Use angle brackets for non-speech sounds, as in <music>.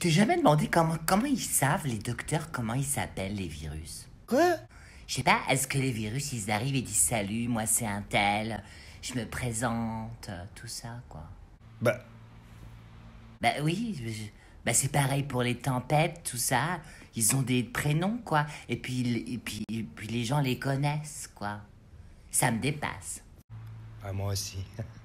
t'ai jamais demandé comment, comment ils savent, les docteurs, comment ils s'appellent les virus. Quoi Je sais pas, est-ce que les virus, ils arrivent et disent salut, moi c'est un tel, je me présente, euh, tout ça, quoi. Bah. Bah oui, bah c'est pareil pour les tempêtes, tout ça. Ils ont des prénoms, quoi. Et puis, et puis, puis les gens les connaissent, quoi. Ça me dépasse. Ah, moi aussi. <laughs>